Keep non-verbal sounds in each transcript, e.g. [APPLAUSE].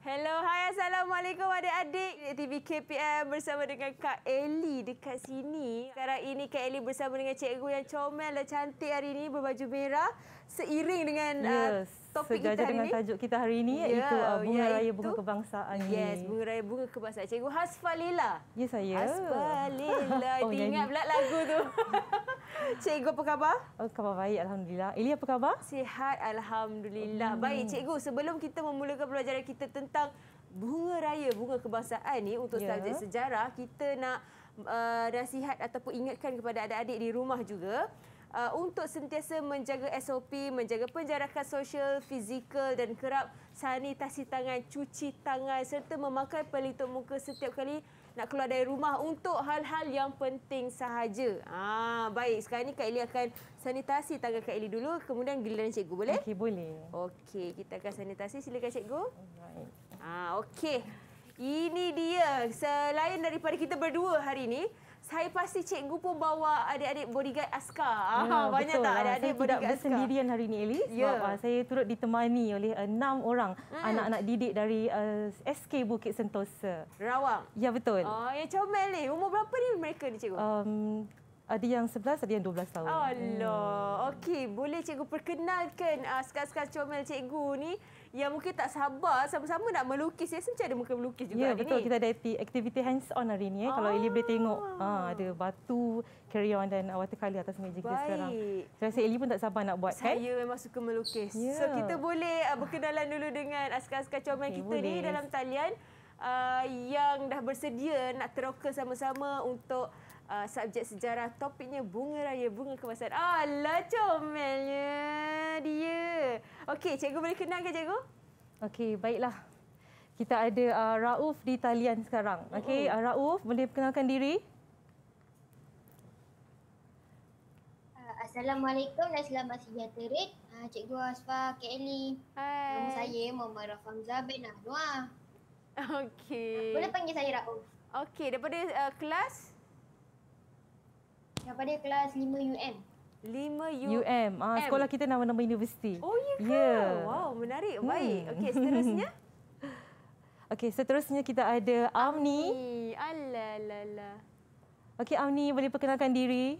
Hello, Hi, Assalamualaikum adik-adik TV KPM bersama dengan Kak Eli dekat sini Sekarang ini Kak Eli bersama dengan cikgu yang comel dan cantik hari ini Berbaju merah seiring dengan yes. Ya, uh, topik Sejajar kita hari dengan ini dengan tajuk kita hari ini yeah. iaitu uh, Bunga iaitu, ya, Raya Bunga Kebangsaan Yes, Bunga Raya Bunga Kebangsaan Cikgu Hasfalila Ya yes, saya Hasfalila, [LAUGHS] oh, ingat pula lagu tu [LAUGHS] [LAUGHS] Cikgu apa khabar? Oh, khabar baik Alhamdulillah. Ili apa khabar? Sihat Alhamdulillah. Hmm. Baik Cikgu, sebelum kita memulakan pelajaran kita tentang bunga raya, bunga kebangsaan ini untuk yeah. subjek sejarah, kita nak uh, nasihat ataupun ingatkan kepada adik-adik di rumah juga uh, untuk sentiasa menjaga SOP, menjaga penjarakan sosial, fizikal dan kerap sanitasi tangan, cuci tangan serta memakai pelitup muka setiap kali nak keluar dari rumah untuk hal-hal yang penting sahaja. Ah, baik, sekarang ni Kak Eli akan sanitasi tangan Kak Eli dulu kemudian giliran cikgu boleh? Okey, boleh. Okey, kita akan sanitasi silakan cikgu. Ah, okey. Ini dia selain daripada kita berdua hari ini saya pasti cikgu pun bawa adik-adik bodyguard askar. Ya, Banyak betul. tak ah, adik-adik saya bodyguard askar? Saya sendirian hari ini, Elis. Sebab ya. Ah, saya turut ditemani oleh enam orang hmm. anak-anak didik dari uh, eh, SK Bukit Sentosa. Rawang? Ya, betul. Oh, ya, comel ni. Umur berapa ni mereka ni, cikgu? Um, ada yang 11, ada yang 12 tahun. Allah. Hmm. Okey, boleh cikgu perkenalkan uh, ah, sekat-sekat comel cikgu ni yang mungkin tak sabar sama-sama nak melukis. Ya, macam ada muka melukis juga ya, hari betul. ni. Ya, betul. Kita ada aktiviti hands-on hari ni. Ya. Ah. Kalau eli boleh tengok, ha, ada batu, crayon dan watercolor atas meja kita sekarang. Saya rasa Ili pun tak sabar nak buat. Saya kan? memang suka melukis. Ya. So, kita boleh uh, berkenalan dulu dengan askar-askar comel okay, kita boleh. ni dalam talian uh, yang dah bersedia nak teroka sama-sama untuk uh, subjek sejarah topiknya bunga raya bunga kemasan alah ah, comelnya dia okey cikgu boleh kenal ke cikgu okey baiklah kita ada uh, Rauf di talian sekarang okey uh, Rauf boleh perkenalkan diri uh, Assalamualaikum dan selamat sejahtera. Ah Cikgu Asfa Kelly. Hai. Nama saya Muhammad Rafamza bin Anwar. Okey. Boleh panggil saya Rauf. Okey, daripada uh, kelas Syafa dia kelas 5 UM. 5 U- UM. Ah, sekolah kita nama-nama universiti. Oh, ya ke? Yeah. Wow, menarik. Hmm. Baik. Okey, [LAUGHS] seterusnya. Okey, seterusnya kita ada Amni. Alalala. Okey, Amni boleh perkenalkan diri.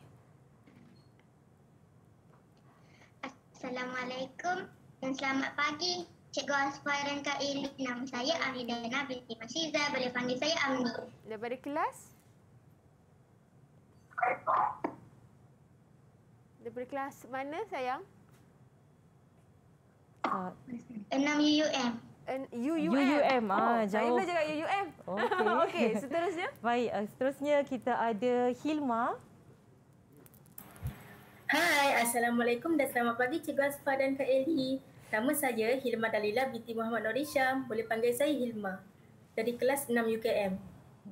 Assalamualaikum dan selamat pagi. Cikgu dan Kak Ili. Nama saya Amni Dana binti Masiza. Boleh panggil saya Amni. Daripada kelas? Kelas mana sayang? Ah. Enam uh, UUM. UUM. UUM. Ah, oh, jauh. Saya cakap UUM. Okey. [LAUGHS] okay, seterusnya. Baik, uh, seterusnya kita ada Hilma. Hai, Assalamualaikum dan selamat pagi Cik Asfah dan Kak Eli. Nama saya Hilma Dalila binti Muhammad Nur Boleh panggil saya Hilma. Dari kelas 6 UKM.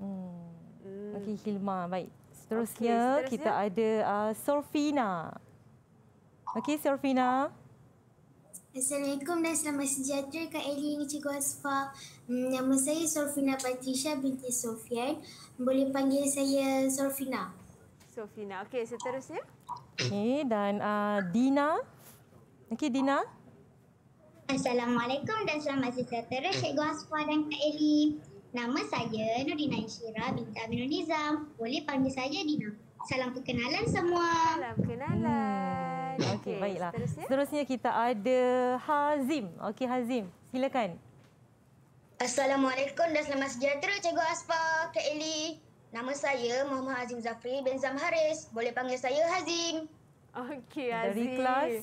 Hmm. Okey, Hilma. Baik. Seterusnya, okay, seterusnya, kita ada uh, Sorfina. Sorfina. Okey, Sorfina. Assalamualaikum dan selamat sejahtera Kak Eli dan Cikgu Asfa. Hmm, nama saya Sorfina Patricia binti Sofian. Boleh panggil saya Sorfina. Sofina. Okey, seterusnya. Okey, dan uh, Dina. Okey, Dina. Assalamualaikum dan selamat sejahtera Cikgu Asfa dan Kak Eli. Nama saya Nurina Ishira binti Aminul Nizam. Boleh panggil saya Dina. Salam perkenalan semua. Salam perkenalan. Hmm okay. okay. baiklah. Seterusnya? Seterusnya kita ada Hazim. Okey Hazim, silakan. Assalamualaikum dan selamat sejahtera Cikgu Aspa, Kak Eli. Nama saya Muhammad Hazim Zafri bin Zam Haris. Boleh panggil saya Hazim. Okey Hazim. Dari kelas ya,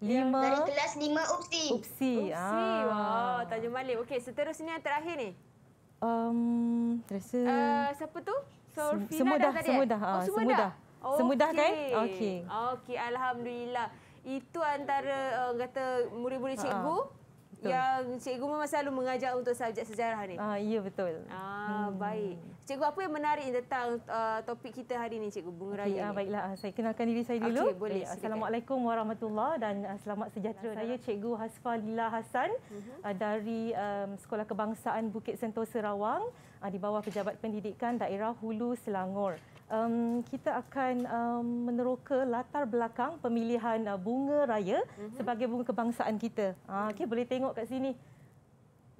lima. Dari kelas lima UPSI. UPSI. Ah. Wah, wow, tanya balik. Okey, seterusnya terakhir ni. Um, terasa... Uh, siapa tu? So, Sem- semua dah, dah semua eh? dah. Ah, oh, semua, semua dah. dah. Okay. Semudah kan? Okey. Okey, alhamdulillah. Itu antara uh, kata murid-murid ha, ha. cikgu uh, yang cikgu memang selalu mengajar untuk subjek sejarah ni. Ah, uh, ya betul. Ah, hmm. baik. Cikgu apa yang menarik tentang uh, topik kita hari ini cikgu Bunga okay, Raya? Ah, baiklah, ah, saya kenalkan diri saya dulu. Okay, boleh. Okay. Eh, Assalamualaikum warahmatullahi dan uh, selamat sejahtera saya cikgu Hasfa Lila Hassan uh-huh. uh, dari um, Sekolah Kebangsaan Bukit Sentosa Rawang uh, di bawah Pejabat Pendidikan Daerah Hulu Selangor um, kita akan um, meneroka latar belakang pemilihan uh, bunga raya mm -hmm. sebagai bunga kebangsaan kita. Uh, ah, mhm. okay, boleh tengok kat sini.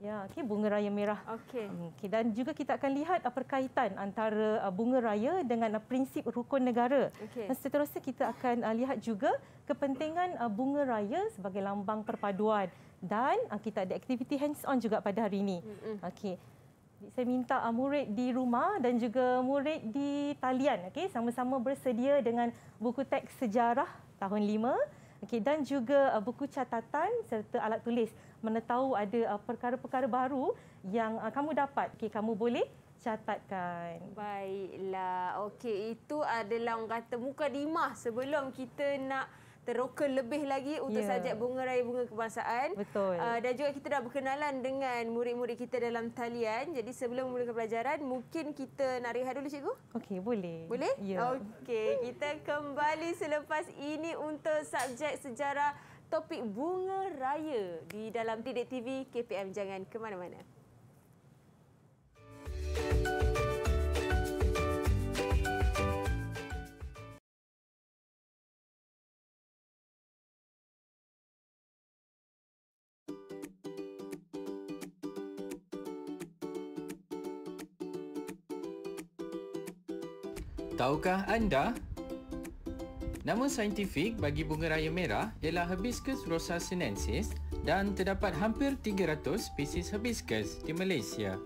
Ya, okay, bunga raya merah. Okay. Hmm, okay, dan juga kita akan lihat uh, perkaitan antara uh, bunga raya dengan uh, prinsip rukun negara. Okay. Dan seterusnya kita akan uh, lihat juga kepentingan uh, bunga raya sebagai lambang perpaduan. Dan uh, kita ada aktiviti hands-on juga pada hari ini. Mm -hmm. Okey saya minta murid di rumah dan juga murid di talian okey sama-sama bersedia dengan buku teks sejarah tahun 5 okey dan juga uh, buku catatan serta alat tulis menetau ada uh, perkara-perkara baru yang uh, kamu dapat okey kamu boleh catatkan. Baiklah. Okey, itu adalah orang kata muka dimah sebelum kita nak teroka lebih lagi untuk yeah. sajak bunga raya bunga kebangsaan. Betul. Uh, dan juga kita dah berkenalan dengan murid-murid kita dalam talian. Jadi sebelum memulakan pelajaran, mungkin kita nak rehat dulu cikgu? Okey, boleh. Boleh? Yeah. Okey, kita kembali selepas ini untuk subjek sejarah topik bunga raya di dalam Didik TV KPM. Jangan ke mana-mana. tahukah anda? Nama saintifik bagi bunga raya merah ialah Hibiscus rosa sinensis dan terdapat hampir 300 spesies hibiscus di Malaysia.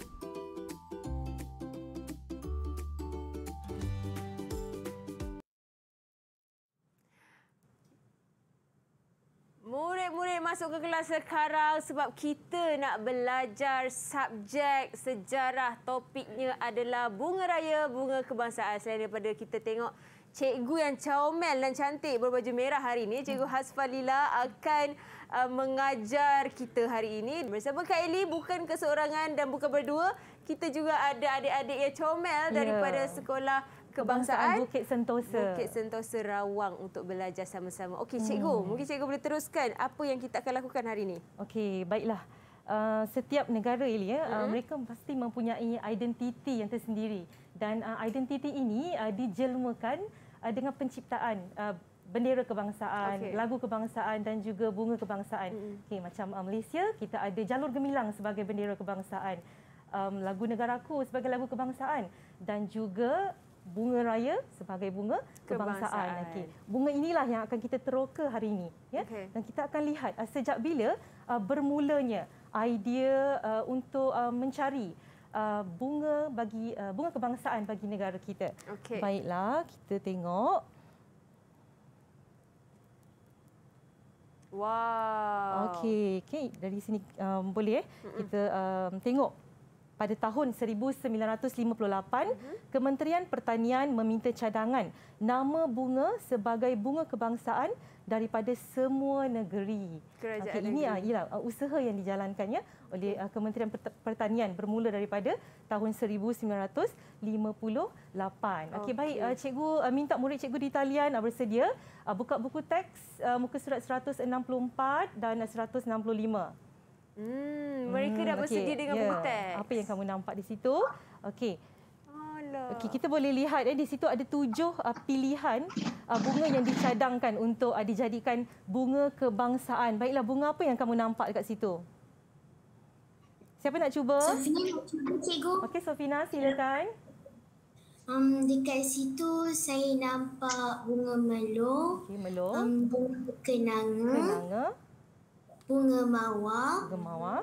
sekarang sebab kita nak belajar subjek sejarah topiknya adalah bunga raya, bunga kebangsaan. Selain daripada kita tengok cikgu yang comel dan cantik berbaju merah hari ini, cikgu Hasfalila akan uh, mengajar kita hari ini. Bersama Kak Eli, bukan keseorangan dan bukan berdua, kita juga ada adik-adik yang comel ya. daripada sekolah kebangsaan Bukit Sentosa. Bukit Sentosa Rawang untuk belajar sama-sama. Okey, hmm. cikgu, mungkin cikgu boleh teruskan apa yang kita akan lakukan hari ini. Okey, baiklah. Uh, setiap negara ini ya, uh, hmm. uh, mereka pasti mempunyai identiti yang tersendiri dan uh, identiti ini uh, dijelmakan uh, dengan penciptaan uh, bendera kebangsaan, okay. lagu kebangsaan dan juga bunga kebangsaan. Mm. Okey, macam uh, Malaysia, kita ada Jalur Gemilang sebagai bendera kebangsaan. Um, lagu Negaraku sebagai lagu kebangsaan dan juga bunga raya sebagai bunga kebangsaan. kebangsaan. Okay. Bunga inilah yang akan kita teroka hari ini. Ya? Okay. Dan kita akan lihat uh, sejak bila uh, bermulanya idea uh, untuk uh, mencari uh, bunga bagi uh, bunga kebangsaan bagi negara kita. Okay. Baiklah, kita tengok. Wow. Okey, okay. dari sini um, boleh eh? kita um, tengok pada tahun 1958 uh-huh. Mhm. Kementerian Pertanian meminta cadangan nama bunga sebagai bunga kebangsaan daripada semua negeri. okay, ini adalah ialah ah, usaha yang dijalankannya oleh okay. Ah, Kementerian Pertanian bermula daripada tahun 1958. Okey okay. baik ah, cikgu minta murid cikgu di talian bersedia buka buku teks muka surat 164 dan 165. Hmm, hmm, mereka dah bersedia okay. dengan yeah. Ya, buku teks. Apa yang kamu nampak di situ? Okey. Okey, kita boleh lihat eh, di situ ada tujuh uh, pilihan uh, bunga yang dicadangkan untuk uh, dijadikan bunga kebangsaan. Baiklah, bunga apa yang kamu nampak di situ? Siapa nak cuba? Sofina nak cuba, cikgu. Okey, Sofina silakan. Um, dekat situ saya nampak bunga melo, okay, melo. Um, bunga kenanga, kenanga bunga mawar. Bunga mawar.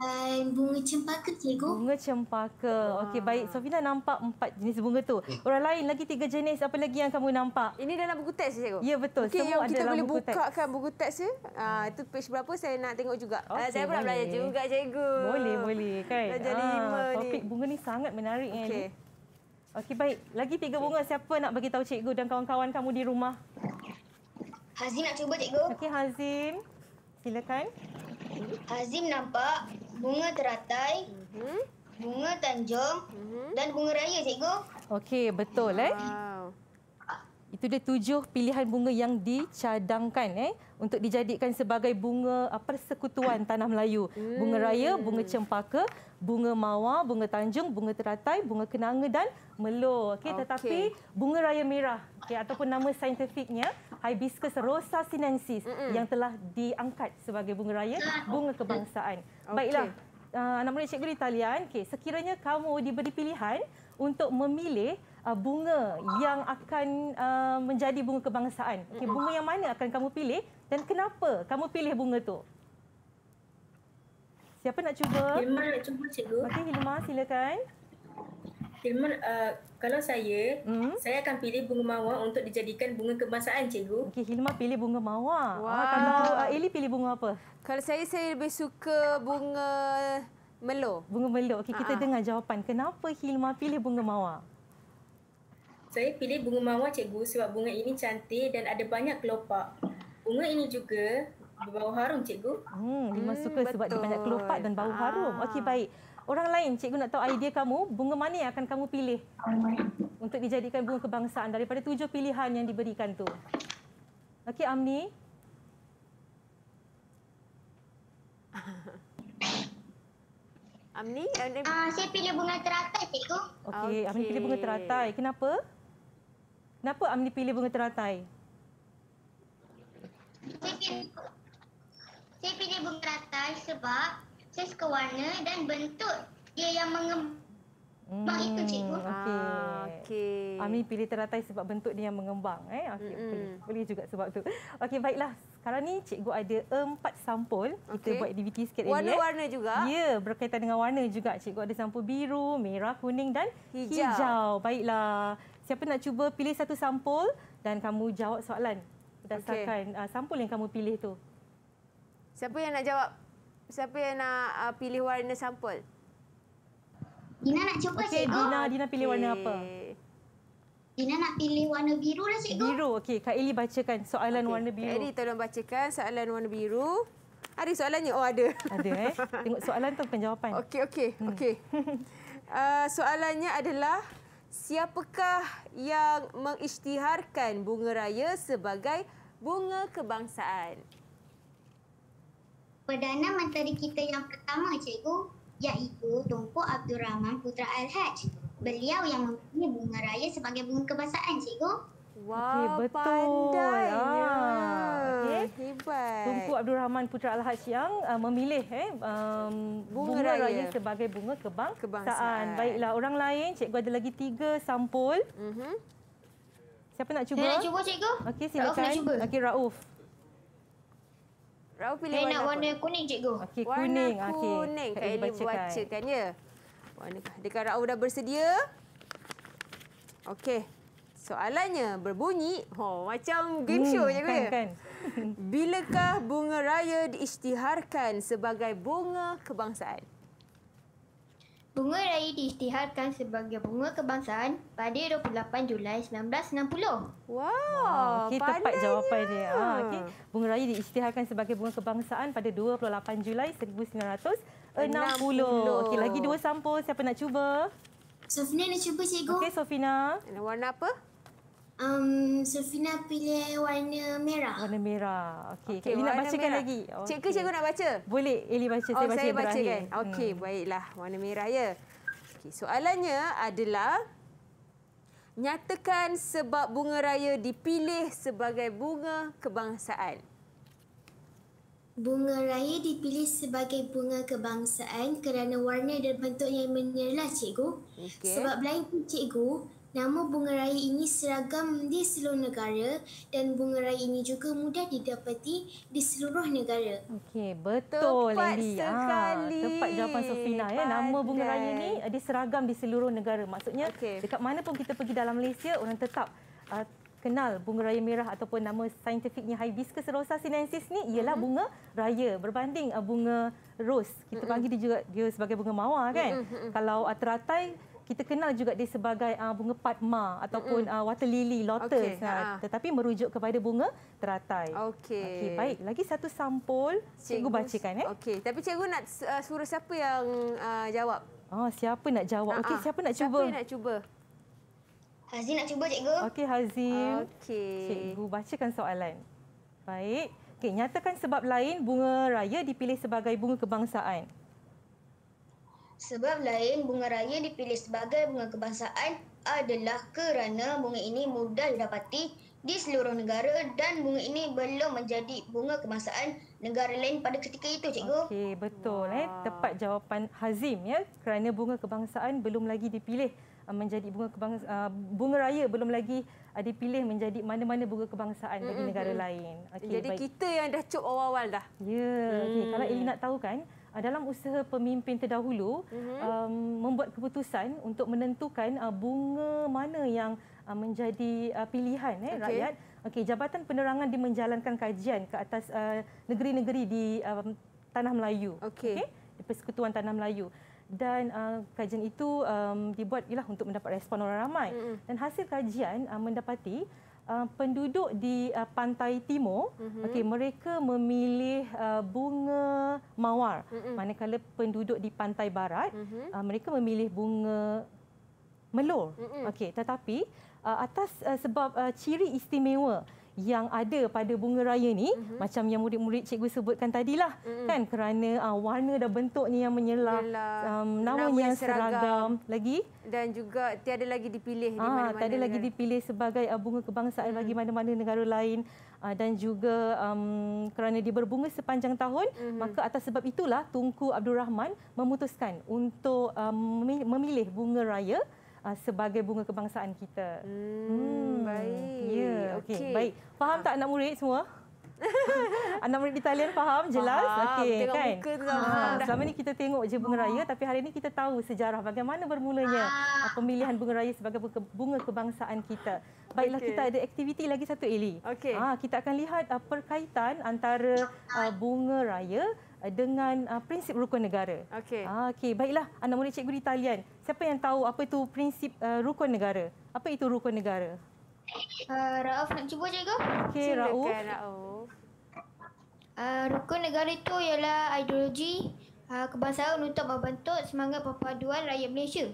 Dan bunga cempaka, cikgu. Bunga cempaka. Okey, ah. baik. Sofina nampak empat jenis bunga tu. Hmm. Orang lain lagi tiga jenis. Apa lagi yang kamu nampak? Ini dalam buku teks, cikgu. Ya, betul. Okay, Semua ada dalam buku teks. Kita boleh bukakan buku teks. Ya? Uh, itu page berapa saya nak tengok juga. Ah, okay, saya pun nak belajar juga, cikgu. Boleh, boleh. Kan? Belajar ah, lima Topik bunga ni sangat menarik. Okey. Eh, Okey, baik. Lagi tiga bunga. Siapa nak bagi tahu cikgu dan kawan-kawan kamu di rumah? Hazim nak cuba, cikgu. Okey, Hazim. Silakan. Azim nampak bunga teratai, uh mhm. -huh. bunga tanjung uh mhm. -huh. dan bunga raya, cikgu. Okey, betul. Eh? Wow. Eh? Itu dia tujuh pilihan bunga yang dicadangkan eh untuk dijadikan sebagai bunga persekutuan tanah Melayu. Hmm. Bunga raya, bunga cempaka, bunga mawar, bunga tanjung, bunga teratai, bunga kenanga dan melo. Okey, okay. tetapi bunga raya merah, okey ataupun nama saintifiknya Hibiscus rosa sinensis Mm-mm. yang telah diangkat sebagai bunga raya bunga kebangsaan. Okay. Baiklah. Uh, anak murid cikgu di talian, okey, sekiranya kamu diberi pilihan untuk memilih uh, bunga yang akan uh, menjadi bunga kebangsaan. Okey, bunga yang mana akan kamu pilih dan kenapa kamu pilih bunga tu? Siapa nak cuba? Hilma nak cuba cikgu. Okey Hilma silakan. Hilma uh, kalau saya, hmm? saya akan pilih bunga mawar untuk dijadikan bunga kebangsaan cikgu. Okey Hilma pilih bunga mawar. Ah, wow. Kalau uh, Eli pilih bunga apa? Kalau saya, saya lebih suka bunga melo. Bunga melo. Okey kita uh dengar jawapan. Kenapa Hilma pilih bunga mawar? Saya pilih bunga mawar cikgu sebab bunga ini cantik dan ada banyak kelopak. Bunga ini juga Bau harum cikgu. Hmm, Limas hmm, suka betul. sebab dia banyak kelopak dan bau harum. Ah. Okey baik. Orang lain cikgu nak tahu idea kamu bunga mana yang akan kamu pilih untuk dijadikan bunga kebangsaan daripada tujuh pilihan yang diberikan tu. Okey Amni. [LAUGHS] Amni, Amni. Ah, saya pilih bunga teratai, cikgu. Okey, okay. Amni pilih bunga teratai. Kenapa? Kenapa Amni pilih bunga teratai? saya pilih bunga teratai sebab saya suka warna dan bentuk dia yang mengembang hmm. itu cikgu. Okey. Ah, okay. Ami ah, pilih teratai sebab bentuk dia yang mengembang. Eh? Okay, mm -hmm. boleh. boleh juga sebab tu. Okey, baiklah. Sekarang ni cikgu ada empat sampul. Okay. Kita buat aktiviti sikit warna -warna ini. Warna-warna eh. juga. Ya, berkaitan dengan warna juga. Cikgu ada sampul biru, merah, kuning dan hijau. hijau. Baiklah. Siapa nak cuba pilih satu sampul dan kamu jawab soalan berdasarkan okay. uh, ah, sampul yang kamu pilih tu. Siapa yang nak jawab? Siapa yang nak uh, pilih warna sampul? Dina nak cuba okay, cikgu. Dina, Dina pilih okay. warna apa? Dina nak pilih warna biru lah cikgu. Biru, okey. Kak Eli bacakan soalan okay. warna biru. Kak Eli tolong bacakan soalan warna biru. Ada soalannya? Oh, ada. [LAUGHS] Ada, eh. Tengok soalan atau penjawapan? Okey, okey. Hmm. Okay. [LAUGHS] Uh, soalannya adalah, siapakah yang mengisytiharkan bunga raya sebagai bunga kebangsaan? Perdana Menteri kita yang pertama, cikgu, iaitu Tunku Abdul Rahman Putra Al-Haj. Beliau yang mempunyai bunga raya sebagai bunga kebasaan, cikgu. Wah, okay, betul. pandainya. Ah, okay. Hebat. Tunku Abdul Rahman Putra Al-Haj yang uh, memilih eh, um, bunga, bunga raya. raya sebagai bunga kebang kebangsaan. Baiklah, orang lain, cikgu ada lagi tiga sampul. Mm -hmm. Siapa nak cuba? Saya nak cuba, cikgu. Okey, silakan. Rauf nak cuba. Okey, Rauf. Rau pilih warna, warna kuning, cikgu. Okey, Warna kuning, okay. Kak Elly bacakan. Ya? Adakah Rau dah bersedia? Okey. Soalannya berbunyi oh, macam game hmm, show hmm, cikgu. Kan, kan. [LAUGHS] Bilakah bunga raya diisytiharkan sebagai bunga kebangsaan? Bunga raya diisytiharkan sebagai bunga kebangsaan pada 28 Julai 1960. Wow, okay, tepat jawapan dia. Ha, ah, okay. Bunga raya diisytiharkan sebagai bunga kebangsaan pada 28 Julai 1960. Okay, lagi dua sampul, siapa nak cuba? Sofina nak cuba, cikgu. Okey, Sofina. Warna apa? Um, Sufina pilih warna merah. Warna merah. Okey, okay, Eli nak bacakan merah. lagi. Okay. Cikgu cikgu nak baca? Boleh, Eli baca. Oh, saya baca, saya baca kan? Okey, hmm. baiklah. Warna merah ya. Okey, soalannya adalah... Nyatakan sebab bunga raya dipilih sebagai bunga kebangsaan. Bunga raya dipilih sebagai bunga kebangsaan kerana warna dan bentuknya yang menyerlah, Cikgu. Okay. Sebab lain pun, Cikgu, Nama bunga raya ini seragam di seluruh negara dan bunga raya ini juga mudah didapati di seluruh negara. Okey, betul tepat Lily. Ah, sekali. Ah, tepat jawapan Sofina ya. Nama bunga raya ini ada eh, seragam di seluruh negara. Maksudnya okay. dekat mana pun kita pergi dalam Malaysia orang tetap uh, kenal bunga raya merah ataupun nama saintifiknya hibiscus rosa sinensis ni ialah mm-hmm. bunga raya berbanding uh, bunga rose. Kita mm panggil dia juga dia sebagai bunga mawar kan. Mhm, mhm, mhm. Kalau uh, teratai kita kenal juga dia sebagai uh, ah, bunga padma ataupun uh, water lily lotus okay. uh, ha, ha, ha. tetapi merujuk kepada bunga teratai. Okey. Okey baik lagi satu sampul cikgu, cikgu bacakan eh. Okey tapi cikgu nak uh, suruh siapa yang uh, jawab? Oh siapa nak jawab? Okey siapa nak cuba? Siapa nak cuba? Hazim nak cuba cikgu. Okey Hazim. Okey. Cikgu bacakan soalan. Baik. Okey nyatakan sebab lain bunga raya dipilih sebagai bunga kebangsaan. Sebab lain bunga raya dipilih sebagai bunga kebangsaan adalah kerana bunga ini mudah didapati di seluruh negara dan bunga ini belum menjadi bunga kebangsaan negara lain pada ketika itu, cikgu. Okey, betul. Wow. Eh? Tepat jawapan Hazim ya. Kerana bunga kebangsaan belum lagi dipilih uh, menjadi bunga kebangsa uh, bunga raya belum lagi uh, dipilih menjadi mana-mana bunga kebangsaan bagi negara mm -hmm. lain. Okay, Jadi baik. kita yang dah cop awal-awal dah. Ya, yeah. mm. okay. kalau Eli hmm. nak tahu kan, Ah, dalam usaha pemimpin terdahulu mm-hmm. um, membuat keputusan untuk menentukan uh, bunga mana yang uh, menjadi uh, pilihan eh, okay. rakyat. Okey, Jabatan Penerangan di menjalankan kajian ke atas uh, negeri-negeri di um, Tanah Melayu. Okey, okay? di Persekutuan Tanah Melayu. Dan uh, kajian itu um, dibuat ialah untuk mendapat respon orang ramai. Mm-hmm. Dan hasil kajian uh, mendapati uh, penduduk di uh, pantai timur mm-hmm. okey mereka memilih uh, bunga mawar mm-hmm. manakala penduduk di pantai barat mm-hmm. uh, mereka memilih bunga melor mm-hmm. okey tetapi uh, atas uh, sebab uh, ciri istimewa yang ada pada bunga raya ni mm -hmm. macam yang murid-murid cikgu sebutkan tadilah mm -hmm. kan kerana uh, warna dan ni yang menyela um, nama yang seragam. seragam lagi dan juga tiada lagi dipilih ah, di mana-mana tiada negara. lagi dipilih sebagai uh, bunga kebangsaan mm -hmm. bagi mhm. mana-mana negara lain uh, dan juga um, kerana dia berbunga sepanjang tahun mm -hmm. maka atas sebab itulah Tunku Abdul Rahman memutuskan untuk um, memilih bunga raya uh, sebagai bunga kebangsaan kita. Hmm, hmm. baik. Ya, yeah, okey. Okay. Baik. Faham tak anak murid semua? [LAUGHS] anak murid Italian talian faham jelas faham. okey tengok kan muka tu ha. selama ni kita tengok je bunga raya ah. tapi hari ni kita tahu sejarah bagaimana bermulanya ha. pemilihan bunga raya sebagai bunga kebangsaan kita baiklah okay. kita ada aktiviti lagi satu Eli okay. ha kita akan lihat uh, perkaitan antara uh, bunga raya Eh, dengan uh, prinsip rukun negara. Okey. Ah, Okey, baiklah anda mula cikgu di talian. Siapa yang tahu apa itu prinsip uh, rukun negara? Apa itu rukun negara? Uh, eh, Raouf nak cuba cikgu? Okey, Rauf. Uh, rukun negara itu ialah ideologi, uh, kebangsaan untuk membentuk semangat perpaduan rakyat Malaysia.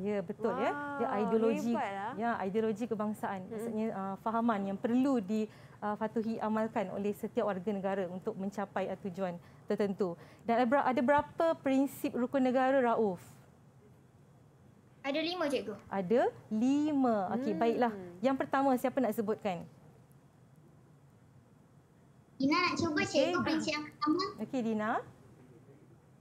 Ya, betul wow, ya. Ya ideologi lah. ya, ideologi kebangsaan. Hmm. Maksudnya uh, fahaman yang perlu di uh, ah, fatuhi amalkan oleh setiap warga negara untuk mencapai uh, tujuan tertentu. Dan ada, berapa prinsip rukun negara Rauf? Ada lima, cikgu. Ada lima. Okey, hmm. baiklah. Yang pertama, siapa nak sebutkan? Dina nak cuba, cikgu, prinsip yang pertama. Okey, Dina.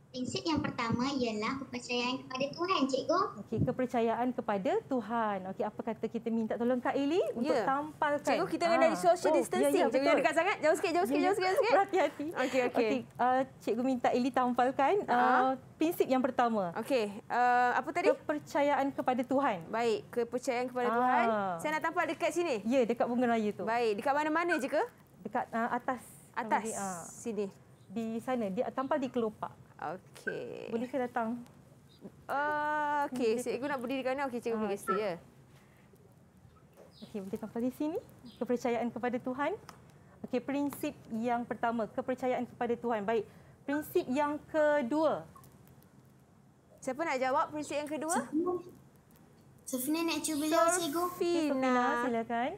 Prinsip yang pertama ialah kepercayaan kepada Tuhan, cikgu. Okey, kepercayaan kepada Tuhan. Okey, apa kata kita minta tolong Kak Ili untuk yeah. tampalkan. Cikgu, kita ah. dari social distancing. Oh, ya, ya, cikgu yang dekat sangat. Jauh sikit, jauh sikit, ya, ya. jauh sikit. sikit. Berhati-hati. Okey, okey. Okay, uh, cikgu minta Ili tampalkan uh, ah. prinsip yang pertama. Okey, uh, apa tadi? Kepercayaan kepada Tuhan. Baik, kepercayaan kepada ah. Tuhan. Saya nak tampal dekat sini. Ya, yeah, dekat bunga raya tu. Baik, dekat mana-mana je ke? Dekat uh, atas. Atas, uh, sini. Di sana, dia tampal di kelopak. Okey. Boleh ke datang? Uh, okey, cikgu nak berdiri kan? Okey, cikgu boleh ah, okay. ya. Okey, boleh sampai di sini. Kepercayaan kepada Tuhan. Okey, prinsip yang pertama, kepercayaan kepada Tuhan. Baik. Prinsip yang kedua. Siapa nak jawab prinsip yang kedua? Sofina nak cuba jawab cikgu. Sofina, silakan.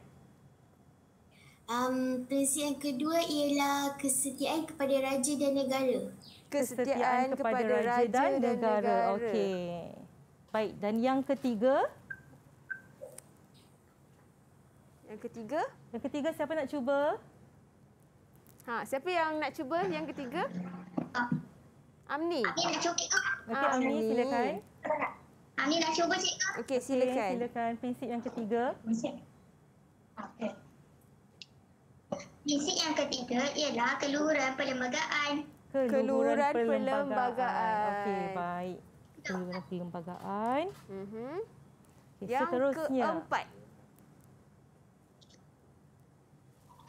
Um, prinsip yang kedua ialah kesetiaan kepada raja dan negara kesetiaan kepada raja, raja dan negara. negara. Okey. Baik, dan yang ketiga? Yang ketiga? Yang ketiga siapa nak cuba? Ha, siapa yang nak cuba yang ketiga? Amni. Amni nak cuba. Ah, Okey, Amni silakan. Amni nak cuba cikgu. Okey, silakan. Okay, silakan prinsip yang ketiga. Okey. Prinsip yang ketiga ialah keluhuran perlembagaan. Keluaran Perlembagaan. Okey, baik. Keluaran Perlembagaan. Mm-hmm. Okay, Yang seterusnya. keempat.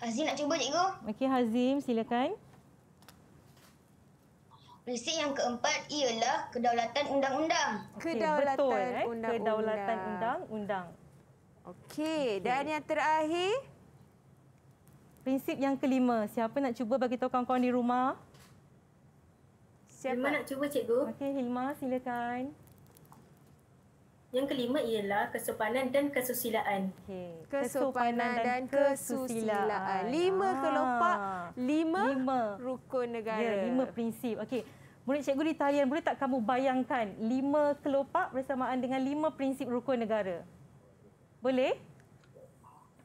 Hazim nak cuba, cikgu. Okey, Hazim. Silakan. Prinsip yang keempat ialah kedaulatan undang-undang. Okay, kedaulatan eh? undang-undang. Kedaulatan undang-undang. Okey. Okay. Dan yang terakhir? Prinsip yang kelima. Siapa nak cuba bagi tahu kawan-kawan di rumah? siapa? Hilma nak cuba cikgu. Okey Hilma silakan. Yang kelima ialah kesopanan dan kesusilaan. Okay. Kesopanan, kesopanan dan, dan kesusilaan. Lima ah. kelompak, lima, lima rukun negara. Ya, lima prinsip. Okey. Murid cikgu di talian, boleh tak kamu bayangkan lima kelopak bersamaan dengan lima prinsip rukun negara? Boleh?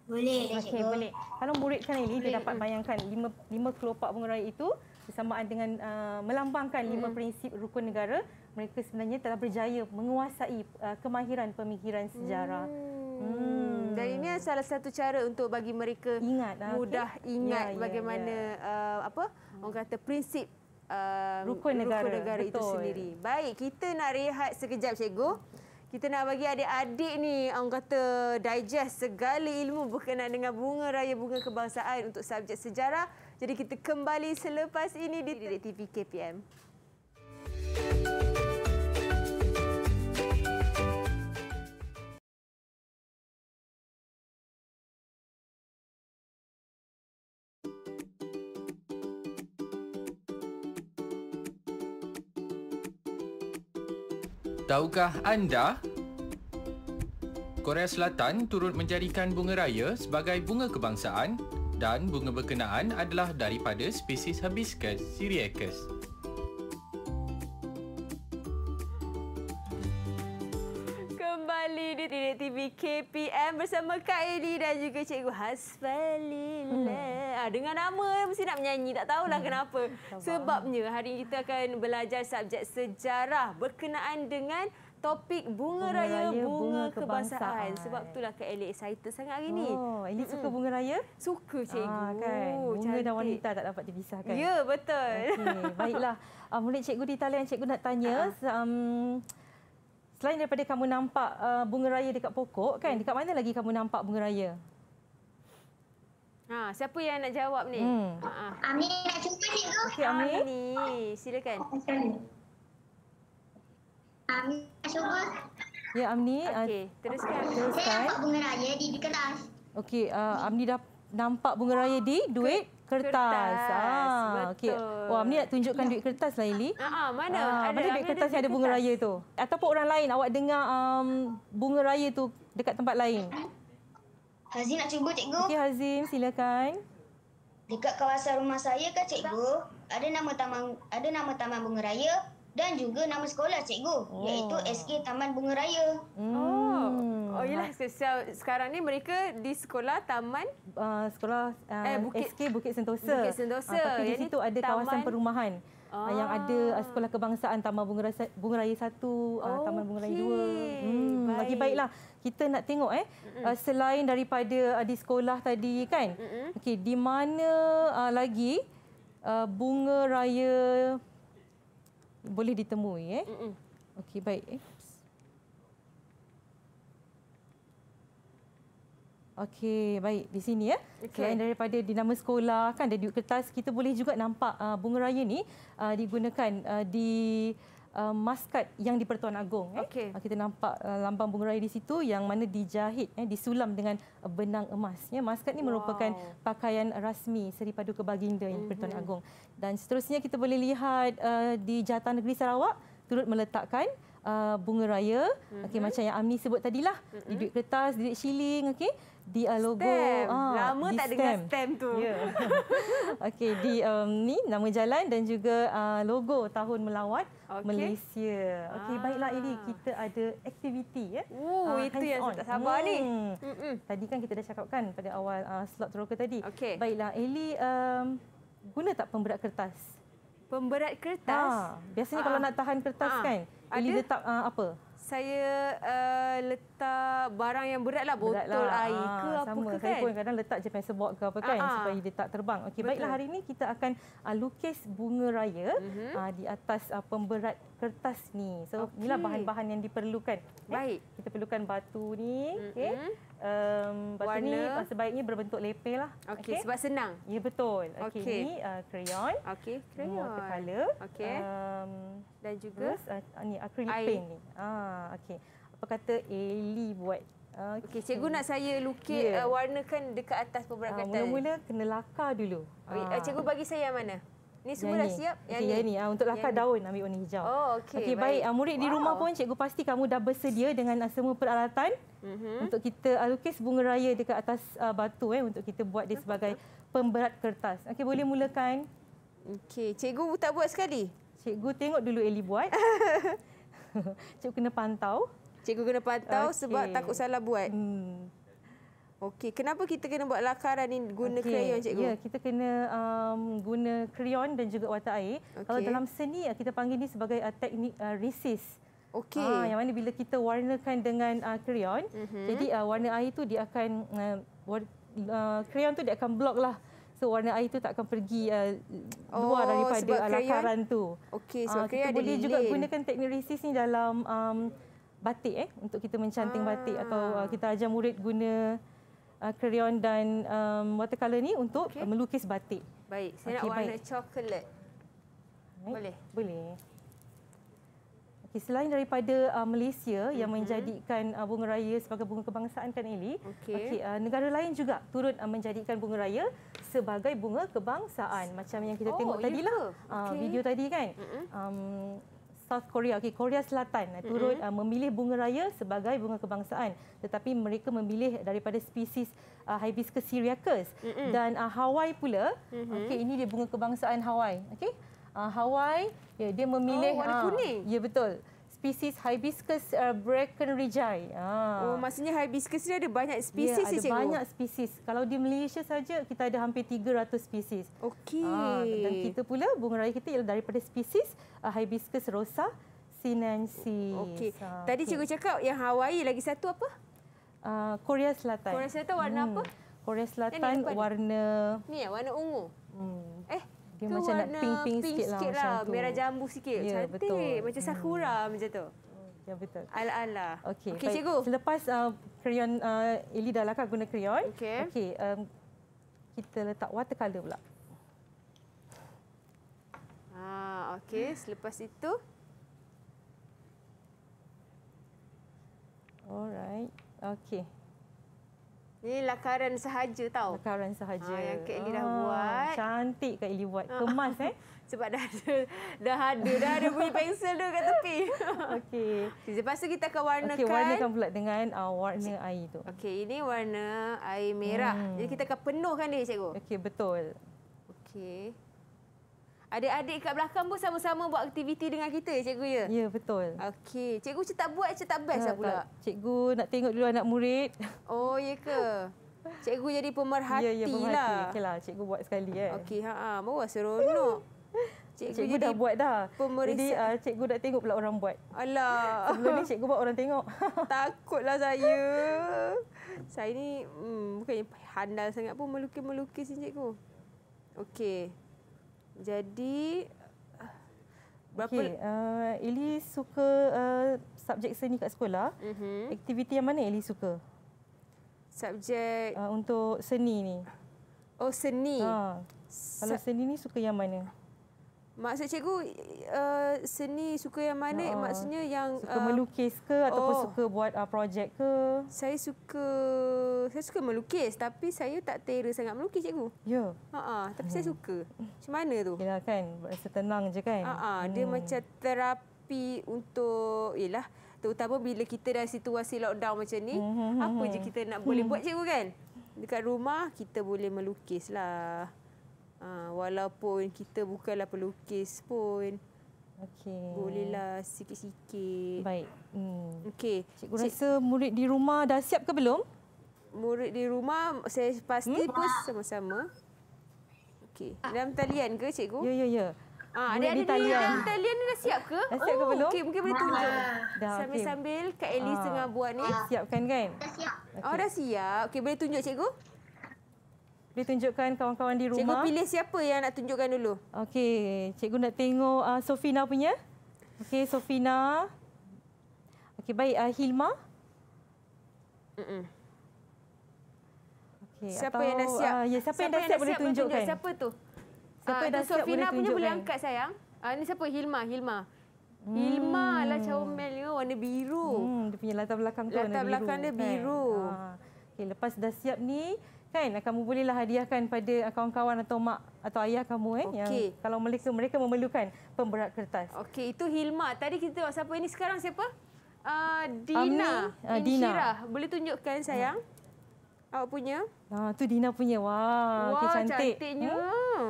Boleh, okay, cikgu. Boleh. Kalau murid kan ini, boleh. dia dapat bayangkan lima, lima kelopak mengenai itu bersamaan dengan uh, melambangkan lima hmm prinsip rukun negara, mereka sebenarnya telah berjaya menguasai uh, kemahiran pemikiran sejarah. Mm. Mm. Dan ini salah satu cara untuk bagi mereka ingat, ah, mudah okay. ingat yeah, ya, bagaimana yeah. Uh, apa orang kata prinsip uh, rukun negara, rukun negara itu sendiri. Baik, kita nak rehat sekejap cikgu. Kita nak bagi adik-adik ni orang kata digest segala ilmu berkenaan dengan bunga raya bunga kebangsaan untuk subjek sejarah. Jadi kita kembali selepas ini di Direk TV KPM. Tahukah anda, Korea Selatan turut menjadikan bunga raya sebagai bunga kebangsaan dan bunga berkenaan adalah daripada spesies Hibiscus syriacus. Kembali di Tidak TV KPM bersama Kak Eli dan juga Cikgu Hasfalillah. Hmm. Ah, dengan nama mesti nak menyanyi, tak tahulah hmm. kenapa. Sebabnya hari ini kita akan belajar subjek sejarah berkenaan dengan topik bunga, bunga raya, raya bunga, bunga kebangsaan. kebangsaan sebab itulah Kak Elik excited sangat hari oh, ni. Oh, Elik suka bunga raya? Suka cikgu. Ah, kan. Bunga cantik. dan wanita tak dapat dipisahkan. Ya, betul. Okay. [LAUGHS] baiklah. Ah, mulai cikgu di talian cikgu nak tanya ah. um, selain daripada kamu nampak uh, bunga raya dekat pokok kan, hmm. dekat mana lagi kamu nampak bunga raya? Ha, siapa yang nak jawab ni? Hmm. Ha. ha. Amin nak cuba cikgu. Okey, Amin. Amin. Silakan. Okay. Amni cuba. Ya Amni. Uh, okey, teruskan. teruskan. Saya nampak bunga raya di, kertas. Okey, uh, Amni dah nampak bunga raya di duit kertas. kertas. Ah, okey. Oh, Amni nak tunjukkan ya. duit kertas lah Ili. Ha, ah, ah, mana? Ah, ada, mana duit kertas ada yang ada bunga kertas. raya tu? Ataupun orang lain awak dengar um, bunga raya tu dekat tempat lain? Hazim nak cuba cikgu. Okey Hazim, silakan. Dekat kawasan rumah saya ke cikgu? Ada nama taman ada nama taman bunga raya dan juga nama sekolah cikgu oh. iaitu SK Taman Bunga Raya. Hmm. Oh. Oh yalah so, sekarang ni mereka di sekolah Taman uh, sekolah uh, eh, Bukit, SK Bukit Sentosa. Bukit Sentosa. Uh, tapi di situ ada taman... kawasan perumahan. Uh, ah. yang ada uh, sekolah kebangsaan Taman Bunga Raya, Bunga Raya 1 uh, okay. Taman Bunga Raya 2. Hmm, Baik. lagi baiklah. Kita nak tengok eh mm -mm. selain daripada di sekolah tadi kan. Mm -mm. Okey, di mana lagi Bunga Raya boleh ditemui eh. Okey baik eh. Okey, baik. Di sini ya. Eh? Okay. Selain daripada dinama sekolah, kan, ada di kertas, kita boleh juga nampak uh, bunga raya ni uh, digunakan uh, di uh, maskat yang di Pertuan Agong. Eh. Okay. Ah, kita nampak uh, lambang bunga raya di situ yang mana dijahit, eh, disulam dengan uh, benang emas. Ya. Maskat ini wow. merupakan pakaian rasmi Seri Paduka Baginda yang mm-hmm. Pertuan mhm. Agong. Dan seterusnya kita boleh lihat uh, di Jata Negeri Sarawak turut meletakkan uh, bunga raya mm-hmm. okey macam yang Amni sebut tadilah mm-hmm. di mhm. duit kertas di duit shilling okey di uh, logo ah, lama di tak stamp. dengar stamp tu yeah. [LAUGHS] okey di um, ni nama jalan dan juga uh, logo tahun melawat Okay. Malaysia. Okey, ah. baiklah ini kita ada aktiviti ya. Oh, uh, itu yang on. tak sabar hmm. ni. Mm-mm. Tadi kan kita dah cakapkan pada awal uh, slot teroka tadi. Okay. Baiklah Eli um, guna tak pemberat kertas? pemberat kertas. Ha, biasanya kalau ah, nak tahan kertas ha. kan, Ili letak uh, apa? Saya uh, letak barang yang berat lah, beratlah. air ha, ke apa ke kan. Saya pun kadang letak je pencil box ke apa kan, supaya dia tak terbang. Okey, baiklah hari ini kita akan uh, lukis bunga raya uh -huh. uh, di atas uh, pemberat kertas ni. So okay. inilah bahan-bahan yang diperlukan. Okay. Eh, Baik. Kita perlukan batu ni, okey. Um, batu Warna. ni sebaiknya berbentuk lepel lah. Okey, okay. sebab senang. Ya betul. Okey, okay. ni uh, crayon. Okey, crayon. Warna kepala. Okey. Um, dan juga terus, uh, uh, ni acrylic Air. paint ni. Ah, okey. Apa kata Eli buat Okey, okay, cikgu nak saya lukis yeah. uh, warnakan dekat atas beberapa ah, kertas. Uh, mula-mula kena lakar dulu. Okay, uh, cikgu ah. bagi saya yang mana? Ni semua yang dah siap? Yang okay, ni. Uh, untuk lakar daun ambil warna hijau. Oh, okey. Okay, baik. baik. Uh, murid wow. di rumah pun cikgu pasti kamu dah bersedia dengan uh, semua peralatan mm-hmm. untuk kita uh, lukis bunga raya dekat atas uh, batu eh untuk kita buat dia sebagai pemberat kertas. Okey, boleh mulakan. Okey, cikgu tak buat sekali. Cikgu tengok dulu Eli buat. [LAUGHS] [LAUGHS] cikgu kena pantau. Cikgu kena pantau okay. sebab takut salah buat. Hmm. Okey, kenapa kita kena buat lakaran ni guna okay. krayon cikgu? Ya, kita kena um, guna krayon dan juga water air. Okay. Kalau dalam seni ya, kita panggil ni sebagai uh, teknik uh, resis. Okey. Ah, yang mana bila kita warnakan dengan uh, krayon, uh-huh. Mhm. jadi uh, warna air tu dia akan uh, war, uh, krayon tu dia akan block lah. So warna air tu tak akan pergi uh, luar oh, daripada uh, lakaran tu. Okey, so uh, ah, kita boleh lilin. juga gunakan teknik resis ni dalam um, batik eh untuk kita mencanting ah. batik atau uh, kita ajar murid guna uh, crayon dan um, watercolor ni untuk okay. melukis batik. Baik, saya okay, nak warna coklat. Baik. Boleh? Boleh. Okay, selain daripada uh, Malaysia mm-hmm. yang mhm. menjadikan uh, bunga raya sebagai bunga kebangsaan kan Eli, okay. Okay, uh, negara lain juga turut uh, menjadikan bunga raya sebagai bunga kebangsaan macam yang kita oh, tengok ya tadi lah uh, okay. video tadi kan. Mm-hmm. Um, South Korea, okay, Korea Selatan eh, turut mm-hmm. uh, memilih bunga raya sebagai bunga kebangsaan. Tetapi mereka memilih daripada spesies uh, Hibiscus syriacus. Mm-hmm. Dan uh, Hawaii pula, mm-hmm. okay, ini dia bunga kebangsaan Hawaii. Okay? Uh, Hawaii, yeah, dia memilih... Oh, warna uh, kuning. Uh, ya, yeah, betul. Spesies hibiscus uh, breckenridgei. Ah. Oh, maksudnya hibiscus ni ada banyak ya, species yeah, ada ya, cikgu. banyak spesies. Kalau di Malaysia saja kita ada hampir 300 spesies. Okey. Ah, dan kita pula bunga raya kita ialah daripada spesies uh, hibiscus rosa sinensis. Okey. Ah, Tadi okay. cikgu cakap yang Hawaii lagi satu apa? Uh, Korea Selatan. Korea Selatan warna hmm. apa? Korea Selatan warna Ni ya, warna ungu. Hmm. Eh, dia ke macam nak pink-pink sikit, sikit lah. Sikit lah. Merah jambu sikit. Ya, Cantik. Betul. Macam hmm. sakura hmm. macam tu. Ya, betul. Ala-ala. Okey, okay, cikgu. Selepas uh, krayon, uh, Ili dah lakar guna krayon. Okey. Okay, um, kita letak watercolor pula. Ah, okey. Selepas itu. Alright. Okey. Ini lakaran sahaja tau. Lakaran sahaja. Ha, yang Kak Ellie dah ha, buat. Cantik Kak Ellie buat. [LAUGHS] Kemas ha. eh. Sebab dah ada, dah ada, dah ada bunyi pensel tu kat tepi. [LAUGHS] Okey. Lepas tu kita akan warnakan. Okey, warnakan pula dengan uh, warna air tu. Okey, ini warna air merah. Hmm. Jadi kita akan penuhkan dia, cikgu. Okey, betul. Okey. Adik-adik kat belakang pun sama-sama buat aktiviti dengan kita ya cikgu ya? Ya betul. Okey. Cikgu cik tak buat cik tak best ha, lah pula? Tak. Cikgu nak tengok dulu anak murid. Oh ya ke? Cikgu jadi pemerhati, ya, ya, pemerhati. lah. Okeylah cikgu buat sekali kan. Eh. Okey ha ah bawa seronok. Cikgu, cikgu dah buat dah. Pemerisa. Jadi uh, cikgu dah tengok pula orang buat. Alah. Sebelum ni cikgu buat orang tengok. [LAUGHS] Takutlah saya. Saya ni hmm, bukan handal sangat pun melukis-melukis ni cikgu. Okey. Jadi okay. uh, Eli suka uh, subjek seni kat sekolah? Uh-huh. Aktiviti yang mana Eli suka? Subjek uh, untuk seni ni. Oh, seni. Uh, kalau seni ni suka yang mana? Maksud cikgu uh, seni suka yang mana? Uh, maksudnya yang suka uh, melukis ke ataupun oh. suka buat uh, projek ke? Saya suka saya suka melukis tapi saya tak terer sangat melukis cikgu. Ya. Yeah. Uh-uh, tapi saya suka. Macam mana tu? Ya kan, rasa tenang je kan. Uh-uh, hmm. dia macam terapi untuk yalah terutama bila kita dah situasi lockdown macam ni, hmm, hmm, hmm, apa je kita nak boleh buat cikgu kan? Dekat rumah kita boleh melukis lah ha, walaupun kita bukanlah pelukis pun Okey. Bolehlah sikit-sikit. Baik. Hmm. Okey. Cikgu Cik... rasa murid di rumah dah siap ke belum? Murid di rumah saya pasti hmm? pun sama-sama. Okey. Ah. Dalam talian ke cikgu? Ya, ya, ya. Ah, ada di talian. Dalam talian ni dah siap ke? Dah siap ke oh, belum? Okey, mungkin boleh tunjuk. Dah, Sambil-sambil okay. Kak Elise ah. tengah buat ni. Dah siapkan kan? Dah siap. Okay. Oh, dah siap. Okey, boleh tunjuk cikgu? boleh tunjukkan kawan-kawan di rumah. Cikgu pilih siapa yang nak tunjukkan dulu? Okey, cikgu nak tengok uh, Sofina punya. Okey, Sofina. Okey, baik uh, Hilma. Mm -mm. Okey, siapa atau, yang dah siap? Uh, ya, siapa, siapa yang dah siap, siap boleh siap tunjukkan. Tunjuk. Siapa tu? Siapa uh, dah siap Sofina boleh punya boleh angkat sayang. Ah uh, ni siapa? Hilma, Hilma. Hmm. Hilma hmm. lah comel dia warna biru. Hmm, dia punya latar belakang tu warna biru. Latar belakang dia biru. Kan? Ha. Okey, lepas dah siap ni, kan kamu bolehlah hadiahkan pada kawan-kawan atau mak atau ayah kamu eh okay. yang kalau mereka mereka memerlukan pemberat kertas. Okey itu Hilma tadi kita tengok siapa ini sekarang siapa? Uh, Dina Amni, uh, Dina. Syirah. Boleh tunjukkan sayang. Hmm. Awak punya? Ha ah, tu Dina punya. Wah, Wah okay, cantik. cantiknya. Hmm.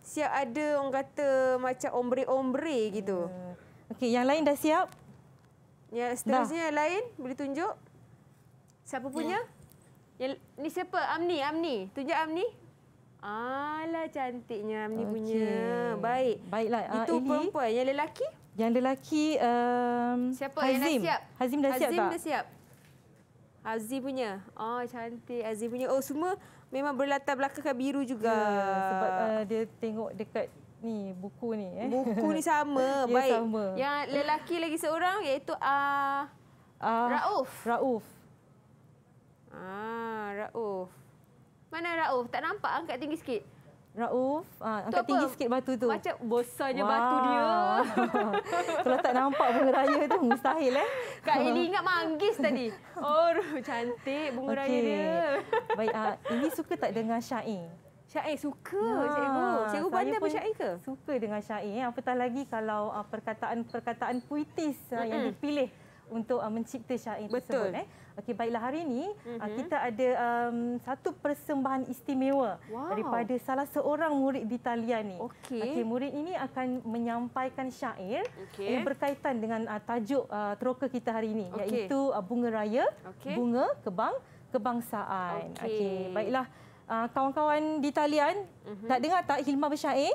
Siap ada orang kata macam ombre-ombre gitu. Ya. Okey yang lain dah siap? Ya seterusnya dah. yang lain boleh tunjuk. Siapa punya? Hmm. Yang, ni siapa? Amni, Amni. Tunjuk Amni. Alah cantiknya Amni okay. punya. Baik. Baiklah. Ah, Itu uh, perempuan. Yang lelaki? Yang lelaki um, siapa? Hazim. Yang dah siap? Hazim dah Hazim siap Hazim dah siap. Hazim punya. Oh cantik Hazim punya. Oh semua memang berlatar belakang biru juga. Ya, sebab uh, dia tengok dekat ni buku ni. Eh. Buku ni [LAUGHS] sama. Ya, Baik. sama. Yang lelaki lagi seorang iaitu uh, uh, Rauf. Rauf. Ah, Rauf. Mana Rauf? Tak nampak angkat tinggi sikit. Rauf, ha, angkat apa? tinggi sikit batu tu. Macam bosannya wow. batu dia. [LAUGHS] Kalau tak nampak bunga raya tu mustahil eh. Kak Eli ingat manggis tadi. Oh, cantik bunga okay. raya dia. Baik, ha, ah, ini suka tak dengan Syair? Syair suka, ya, Cikgu. Cikgu pandai pun Syair ke? Suka dengan Syair. Apatah lagi kalau ah, perkataan-perkataan puitis mm-hmm. yang dipilih untuk uh, mencipta syair Betul. tersebut. Eh? Okey, baiklah hari ini uh-huh. Mhm. kita ada um, satu persembahan istimewa wow. daripada salah seorang murid di talian ni. Okey, okay, murid ini akan menyampaikan syair okay. yang berkaitan dengan uh, tajuk uh, troka kita hari ini okay. iaitu uh, bunga raya, okay. bunga kebang kebangsaan. Okey, okay, baiklah uh, kawan-kawan di talian uh-huh. Mhm. tak dengar tak Hilma bersyair?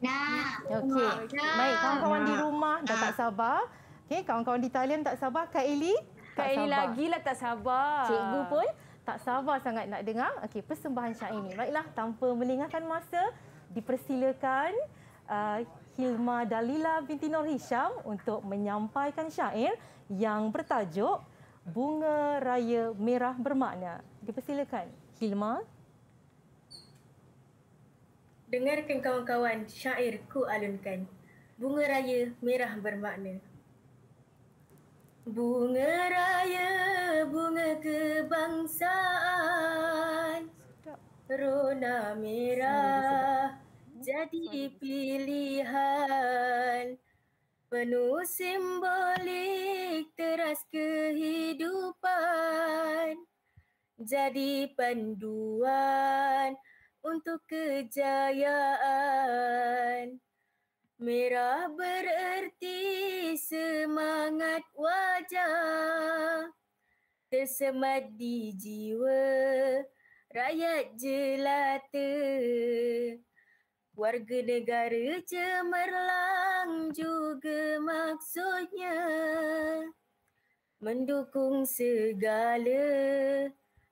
Nah. Okey. Nah. Baik, kawan-kawan di rumah dah tak ah. sabar. Okey, kawan-kawan di talian tak sabar. Kak Eli? Kak Eli lagi lah tak sabar. Cikgu pun tak sabar sangat nak dengar okey persembahan syair ini. Baiklah, tanpa melingahkan masa, dipersilakan uh, Hilma Dalila binti Nur Hisham untuk menyampaikan syair yang bertajuk Bunga Raya Merah Bermakna. Dipersilakan, Hilma. Dengarkan kawan-kawan syair ku alunkan. Bunga Raya Merah Bermakna. Bunga raya, bunga kebangsaan Rona merah jadi pilihan Penuh simbolik teras kehidupan Jadi panduan untuk kejayaan Merah bererti semangat wajah Tersemat di jiwa rakyat jelata Warga negara cemerlang juga maksudnya Mendukung segala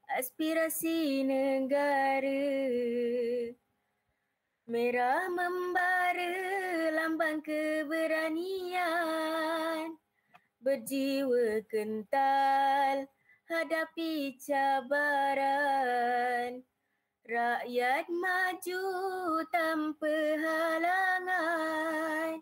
aspirasi negara Merah membara lambang keberanian Berjiwa kental hadapi cabaran Rakyat maju tanpa halangan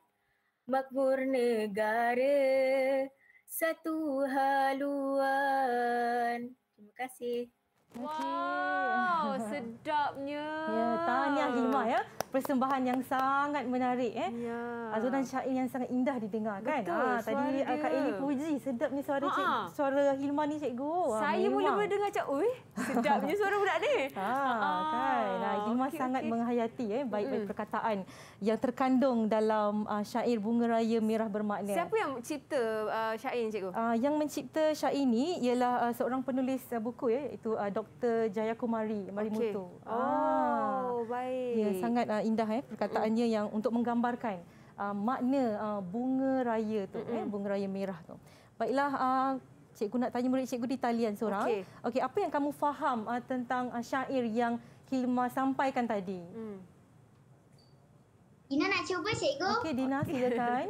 Makmur negara satu haluan Terima kasih Wow, sedapnya. Ya, tahniah Hima ya persembahan yang sangat menarik eh. Ya. Azlan syair yang sangat indah didengar kan. Ha tadi ah, dia. Kak Eli puji sedapnya suara ha, cik, suara Hilma ni cikgu. Ah, Saya mula-mula dengar cak oi sedapnya suara budak ni. [LAUGHS] Ha, ha. kan. Nah, Hilma okay, sangat okay. menghayati eh baik-baik mm. perkataan yang terkandung dalam uh, syair Bunga Raya Merah Bermakna. Siapa yang mencipta uh, syair ni cikgu? Uh, yang mencipta syair ini ialah uh, seorang penulis uh, buku ya eh, itu uh, Dr Jayakumari Marimoto. Okay. Oh, ah. baik. Ya, sangat uh, sangat indah eh perkataannya yang untuk menggambarkan uh, makna uh, bunga raya tu mm-hmm. eh bunga raya merah tu. Baiklah uh, cikgu nak tanya murid cikgu di talian seorang. Okey okay, apa yang kamu faham uh, tentang uh, syair yang Hilma sampaikan tadi? Hmm. Dina nak cuba cikgu. Okey Dina okay. silakan.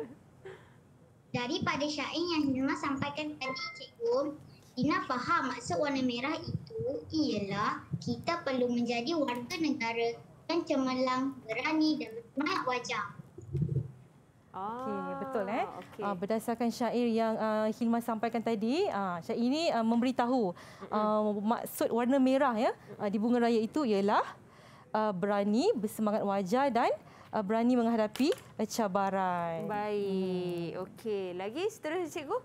[LAUGHS] Daripada syair yang Hilma sampaikan tadi cikgu Dina faham maksud warna merah itu ialah kita perlu menjadi warga negara dan cemerlang, berani dan bermak wajah. Okey, ah, betul eh. Okay. Uh, ah, berdasarkan syair yang uh, ah, Hilma sampaikan tadi, uh, syair ini uh, memberitahu uh, maksud warna merah ya uh, di bunga raya itu ialah uh, berani, bersemangat wajah dan uh, berani menghadapi cabaran. Baik. Okey, lagi seterusnya cikgu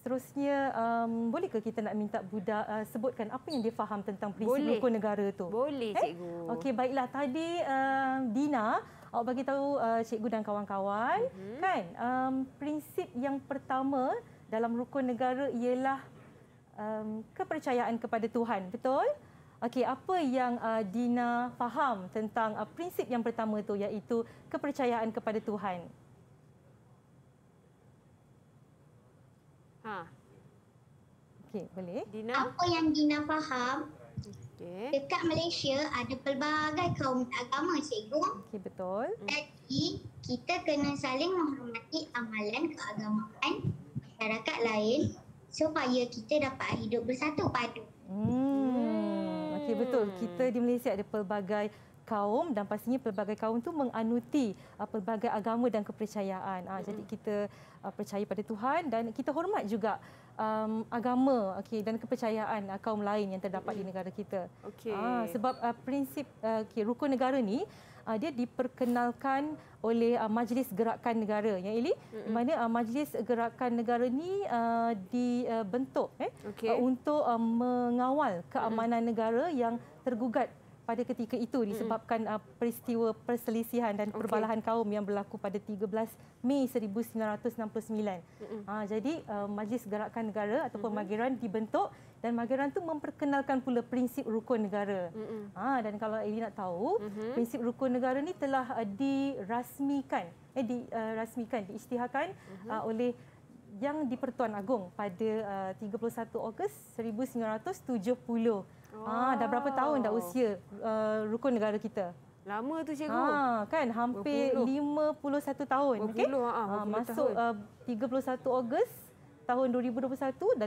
seterusnya um, boleh kita nak minta budak uh, eh, sebutkan apa yang dia faham tentang prinsip rukun negara itu? Boleh, eh? cikgu. Okey, baiklah. Tadi uh, Dina awak bagi tahu uh, cikgu dan kawan-kawan mm-hmm. kan um, prinsip yang pertama dalam rukun negara ialah um, kepercayaan kepada Tuhan betul okey apa yang uh, Dina faham tentang uh, prinsip yang pertama tu iaitu kepercayaan kepada Tuhan Ha. Okey, boleh. Dina. Apa yang Dina faham? Okay. Dekat Malaysia ada pelbagai kaum agama, cikgu. Okey, betul. Hmm. Jadi, kita kena saling menghormati amalan keagamaan masyarakat lain supaya kita dapat hidup bersatu padu. Hmm. hmm. Okey, betul. Kita di Malaysia ada pelbagai kaum dan pastinya pelbagai kaum tu menganuti uh, pelbagai agama dan kepercayaan. Uh, mm-hmm. Jadi kita uh, percaya pada Tuhan dan kita hormat juga um, agama okay, dan kepercayaan uh, kaum lain yang terdapat mm-hmm. di negara kita. Okay. Uh, sebab uh, prinsip uh, okay, rukun negara ni uh, dia diperkenalkan oleh uh, Majlis Gerakan Negara yang ini mm-hmm. di mana uh, Majlis Gerakan Negara ni uh, dibentuk eh, okay. uh, untuk uh, mengawal keamanan mm-hmm. negara yang tergugat pada ketika itu hmm. disebabkan uh, peristiwa perselisihan dan perbalahan okay. kaum yang berlaku pada 13 Mei 1969. Uh, ah, jadi uh, Majlis Gerakan Negara ataupun Mageran dibentuk dan Mageran tu memperkenalkan pula prinsip rukun negara. Ha, dan kalau Eli nak tahu, mm-hmm. prinsip rukun negara ni telah uh, dirasmikan, eh dirasmikan, uh, diisytiharkan mm-hmm. uh, oleh Yang di-Pertuan Agong pada uh, 31 Ogos 1970. Ah, dah berapa tahun dah usia uh, rukun negara kita? Lama tu cikgu. Ha, kan hampir 50. 51 tahun. okey. okay? ha, 50 ha, masuk tahun. Uh, 31 Ogos tahun 2021 dah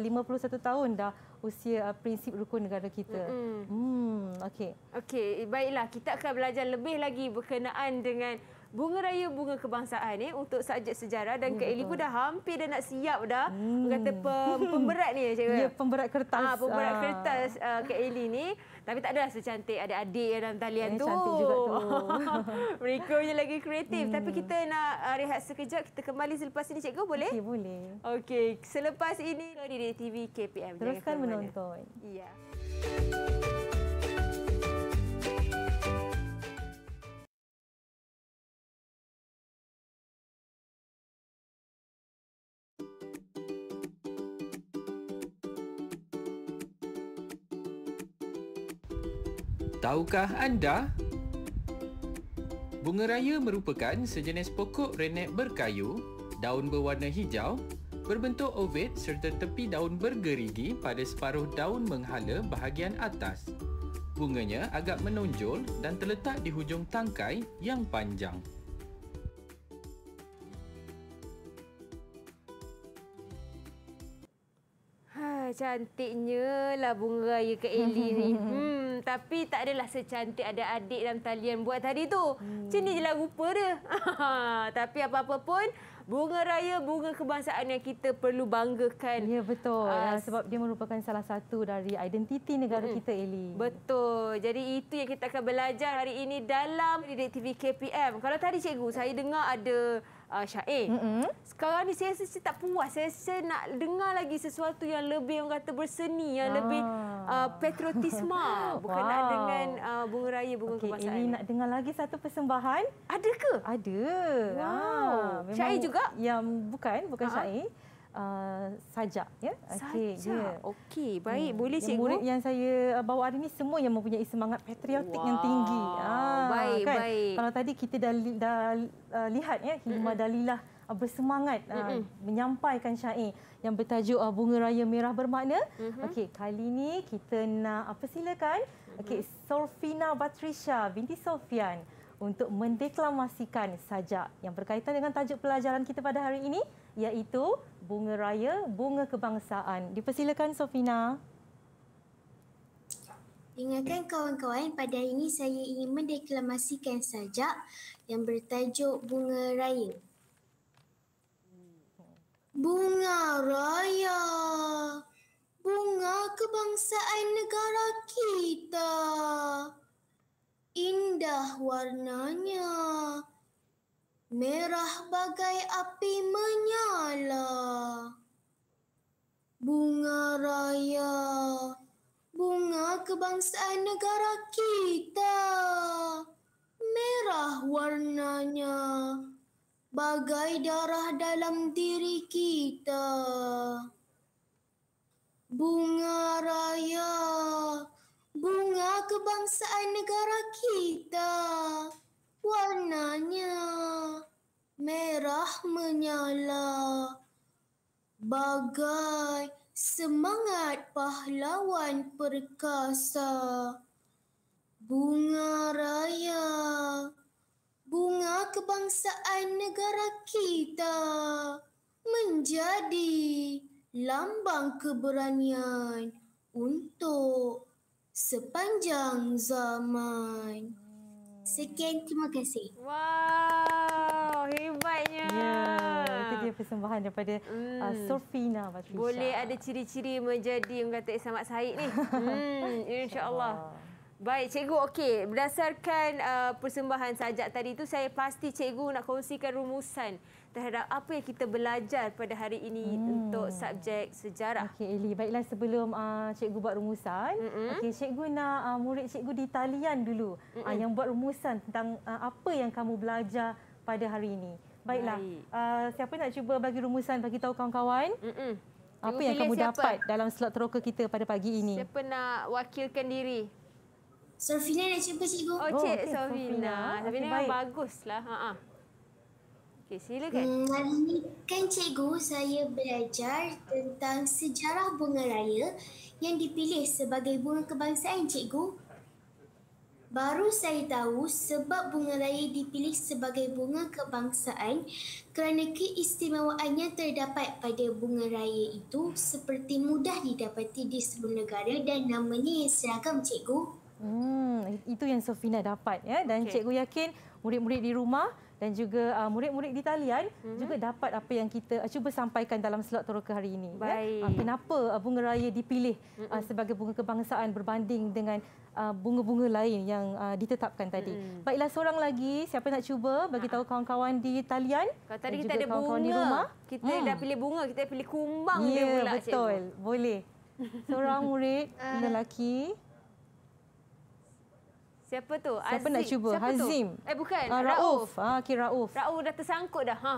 51 tahun dah usia uh, prinsip rukun negara kita. Mm-hmm. Hmm, okey. Okey, baiklah kita akan belajar lebih lagi berkenaan dengan Bunga Raya Bunga Kebangsaan ni untuk sajak sejarah dan ya, Kak Eli pun dah hampir dah nak siap dah hmm. kata pem, pemberat ni cikgu. Ya, pemberat kertas. Ah, pemberat ah. kertas uh, Kak Eli ni. Tapi tak adalah secantik ada adik yang dalam talian eh, tu. Cantik juga tu. [LAUGHS] Mereka lagi kreatif. Hmm. Tapi kita nak uh, rehat sekejap. Kita kembali selepas ini cikgu boleh? Okey, boleh. Okey, selepas ini. Kau di TV KPM. Teruskan menonton. Ya. Yeah. tahukah anda? Bunga raya merupakan sejenis pokok renek berkayu, daun berwarna hijau, berbentuk ovate serta tepi daun bergerigi pada separuh daun menghala bahagian atas. Bunganya agak menonjol dan terletak di hujung tangkai yang panjang. Ha, cantiknya lah bunga raya ke Eli ni. [LAUGHS] Hmm tapi tak adalah secantik ada adik dalam talian buat tadi tu. Hmm. Macam hmm. jelah rupa dia. [LAUGHS] tapi apa-apa pun Bunga raya, bunga kebangsaan yang kita perlu banggakan. Ya, betul. Ya, sebab dia merupakan salah satu dari identiti negara hmm. kita, Eli. Betul. Jadi itu yang kita akan belajar hari ini dalam Didik TV KPM. Kalau tadi cikgu, saya dengar ada uh, Syair. Mm-hmm. Sekarang ni saya rasa tak puas. Saya rasa nak dengar lagi sesuatu yang lebih orang kata berseni, yang ah. lebih uh, ah, patriotisma. [LAUGHS] Bukan wow. dengan uh, bunga raya, bunga okay, kebangsaan. Ini nak dengar lagi satu persembahan. Ada ke? Ada. Wow. wow. Syair juga? Yang bukan, bukan uh-huh. Uh, ya? sajak ya. Okey. Ya. Okey, baik. Hmm. Boleh cikgu. Murid yang saya uh, bawa hari ini semua yang mempunyai semangat patriotik wow. yang tinggi. Ah, baik, kan? baik. Kalau tadi kita dah, li, dah uh, lihat ya Hilma mm -mm. Dalilah uh, bersemangat uh, mm -mm. menyampaikan syair yang bertajuk uh, bunga raya merah bermakna. Mm -hmm. Okey, kali ini kita nak apa uh, silakan. Mm -hmm. Okey, Sofina Patricia, binti Sofian untuk mendeklamasikan sajak yang berkaitan dengan tajuk pelajaran kita pada hari ini iaitu bunga raya, bunga kebangsaan. Dipersilakan Sofina. Ingatkan kawan-kawan pada hari ini saya ingin mendeklamasikan sajak yang bertajuk bunga raya. Bunga raya, bunga kebangsaan negara kita. Indah warnanya, Merah bagai api menyala. Bunga raya, bunga kebangsaan negara kita. Merah warnanya, bagai darah dalam diri kita. Bunga raya, bunga kebangsaan negara kita. Warnanya merah menyala bagai semangat pahlawan perkasa. Bunga raya, bunga kebangsaan negara kita menjadi lambang keberanian untuk sepanjang zaman. Sekian, terima kasih. Wow, hebatnya. Ya, yeah, itu dia persembahan daripada uh, hmm. uh, Sofina Patricia. Boleh ada ciri-ciri menjadi yang kata Ismat Said ni. [LAUGHS] hmm, InsyaAllah. Baik, cikgu. Okey, berdasarkan uh, persembahan sajak tadi tu, saya pasti cikgu nak kongsikan rumusan terhadap apa yang kita belajar pada hari ini hmm. untuk subjek sejarah. Okey Eli, baiklah sebelum uh, cikgu buat rumusan, okey cikgu nak uh, murid cikgu di talian dulu uh, yang buat rumusan tentang uh, apa yang kamu belajar pada hari ini. Baiklah. Baik. Uh, siapa nak cuba bagi rumusan bagi tahu kawan-kawan? Apa yang kamu siapa? dapat dalam slot teroka kita pada pagi ini? Siapa nak wakilkan diri? Sofina nak cuba cikgu. Oh, cik oh, okay. Sofina. Sofina okay, yang baguslah. Ha -ha. Okey, silakan. Hmm, hari ini kan cikgu saya belajar tentang sejarah bunga raya yang dipilih sebagai bunga kebangsaan cikgu. Baru saya tahu sebab bunga raya dipilih sebagai bunga kebangsaan kerana keistimewaannya terdapat pada bunga raya itu seperti mudah didapati di seluruh negara dan namanya yang seragam cikgu. Hmm, itu yang Sofina dapat ya dan okay. cikgu yakin murid-murid di rumah dan juga uh, murid-murid di talian mm-hmm. juga dapat apa yang kita uh, cuba sampaikan dalam slot teroka hari ini. Ya. Baik. Ya? Uh, kenapa uh, bunga raya dipilih uh, mhm. sebagai bunga kebangsaan berbanding dengan uh, bunga-bunga lain yang uh, ditetapkan tadi. Mm-hmm. Baiklah seorang lagi siapa nak cuba bagi tahu kawan-kawan di talian. Kalau tadi kita ada bunga. Di rumah. Kita hmm. dah pilih bunga, kita pilih kumbang yeah, dia ya, pula. Ya, betul. Cikgu. Boleh. [LAUGHS] Seorang murid uh. lelaki. Siapa tu? Siapa Aziz. nak cuba? Siapa Hazim. Tu? Eh bukan. Uh, Rauf. Ah, kira Rauf. Rauf dah tersangkut dah. Ha.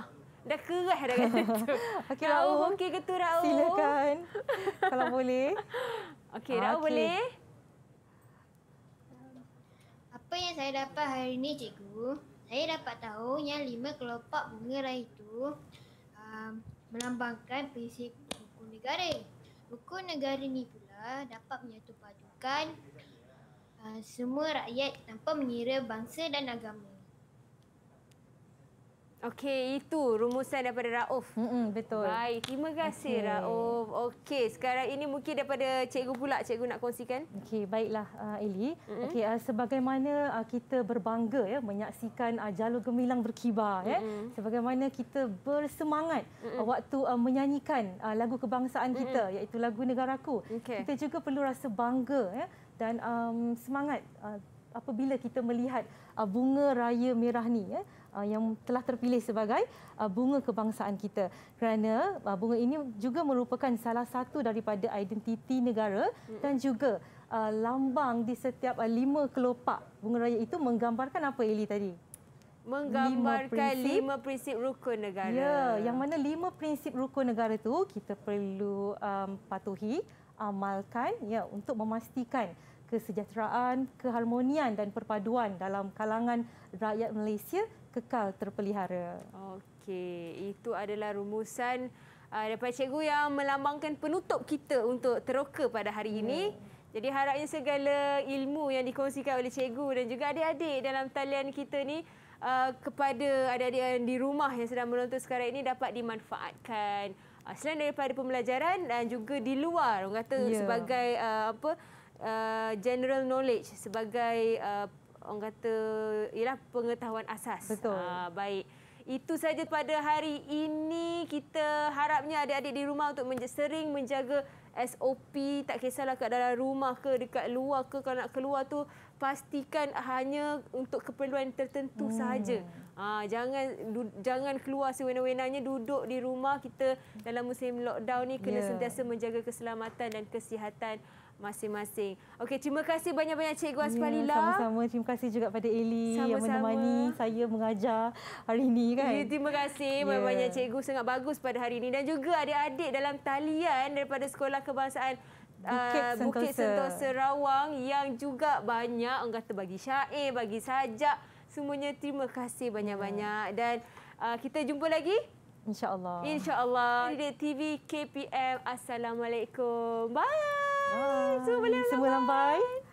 Dah kerah dah kata [LAUGHS] tu. okay, Rauf. Rauf okey ke tu Rauf? Silakan. Kalau boleh. Okey, ah, Rauf okay. boleh. Apa yang saya dapat hari ini cikgu? Saya dapat tahu yang lima kelopak bunga raya itu um, melambangkan prinsip hukum negara. Hukum negara ni pula dapat menyatu padukan Ah, semua rakyat tanpa mengira bangsa dan agama. Okey, itu rumusan daripada Rauf. Mm-mm, betul. Baik, terima kasih okay. Rauf. Okey, sekarang ini mungkin daripada cikgu pula cikgu nak kongsikan. Okey, baiklah uh, Eli. Mm-hmm. Okey, uh, sebagaimana uh, kita berbangga ya menyaksikan uh, jalur gemilang berkibar mm-hmm. ya. Sebagaimana kita bersemangat mm-hmm. uh, waktu uh, menyanyikan uh, lagu kebangsaan mm-hmm. kita iaitu lagu negaraku. Okay. Kita juga perlu rasa bangga ya dan um, semangat uh, apabila kita melihat uh, bunga raya merah ni ya uh, yang telah terpilih sebagai uh, bunga kebangsaan kita kerana uh, bunga ini juga merupakan salah satu daripada identiti negara hmm. dan juga uh, lambang di setiap uh, lima kelopak bunga raya itu menggambarkan apa Eli tadi menggambarkan lima prinsip, lima prinsip rukun negara. Ya, yang mana lima prinsip rukun negara itu kita perlu um, patuhi amalkan ya untuk memastikan kesejahteraan, keharmonian dan perpaduan dalam kalangan rakyat Malaysia kekal terpelihara. Okey, itu adalah rumusan uh, daripada cikgu yang melambangkan penutup kita untuk teroka pada hari yeah. ini. Jadi harapnya segala ilmu yang dikongsikan oleh cikgu dan juga adik-adik dalam talian kita ni uh, kepada adik-adik di rumah yang sedang menonton sekarang ini dapat dimanfaatkan. Ah, selain daripada pembelajaran dan ah, juga di luar orang kata yeah. sebagai uh, apa uh, general knowledge sebagai uh, orang kata ialah pengetahuan asas Betul. Uh, baik itu saja pada hari ini kita harapnya adik-adik di rumah untuk menj- sering menjaga SOP tak kisahlah kat dalam rumah ke dekat luar ke kalau nak keluar tu pastikan hanya untuk keperluan tertentu hmm. sahaja Ha, jangan du, jangan keluar sewenang-wenangnya duduk di rumah kita dalam musim lockdown ni kena yeah. sentiasa menjaga keselamatan dan kesihatan masing-masing. Okey, terima kasih banyak-banyak Cikgu Asfalila. Ya, sama-sama. Terima kasih juga pada Eli yang menemani saya mengajar hari ini kan. Ya, terima kasih ya. banyak-banyak Cikgu sangat bagus pada hari ini dan juga adik-adik dalam talian daripada Sekolah Kebangsaan ah, Bukit, Sentosa. Sentosa Rawang yang juga banyak orang kata bagi syair, bagi sajak semuanya terima kasih banyak-banyak yeah. dan uh, kita jumpa lagi insyaallah insyaallah di TV KPM assalamualaikum bye, bye. semua lambai,